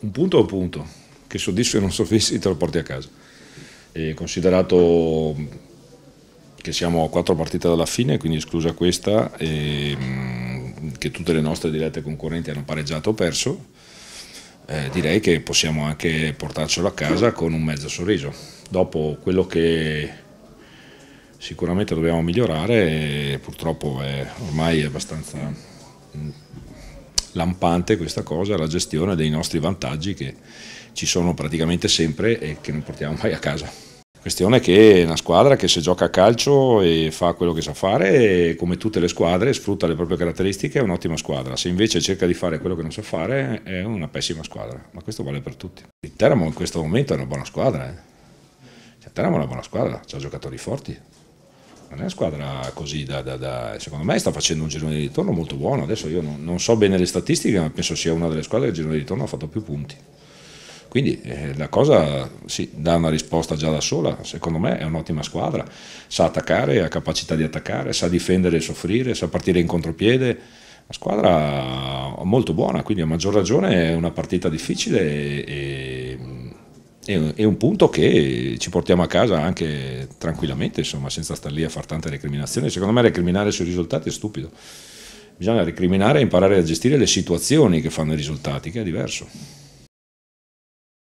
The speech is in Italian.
un punto è un punto, che soddisfi o non soddisfi te lo porti a casa. E considerato che siamo a quattro partite dalla fine, quindi esclusa questa, e ehm, che tutte le nostre dirette concorrenti hanno pareggiato o perso, eh, direi che possiamo anche portarcelo a casa con un mezzo sorriso. Dopo quello che sicuramente dobbiamo migliorare, eh, purtroppo è ormai abbastanza mm, lampante questa cosa, la gestione dei nostri vantaggi che ci sono praticamente sempre e che non portiamo mai a casa. Questione che è una squadra che se gioca a calcio e fa quello che sa fare, come tutte le squadre, sfrutta le proprie caratteristiche, è un'ottima squadra. Se invece cerca di fare quello che non sa fare, è una pessima squadra. Ma questo vale per tutti. Il Teramo in questo momento è una buona squadra. Eh? Cioè, Teramo è una buona squadra, ha giocatori forti non è una squadra così da, da, da, secondo me sta facendo un girone di ritorno molto buono adesso io non, non, so bene le statistiche ma penso sia una delle squadre che il girone di ritorno ha fatto più punti quindi eh, la cosa sì, dà una risposta già da sola secondo me è un'ottima squadra sa attaccare, ha capacità di attaccare sa difendere e soffrire, sa partire in contropiede una squadra molto buona quindi a maggior ragione è una partita difficile e, e è un punto che ci portiamo a casa anche tranquillamente, insomma, senza star lì a fare tante recriminazioni. Secondo me recriminare sui risultati è stupido. Bisogna recriminare e imparare a gestire le situazioni che fanno i risultati, che è diverso.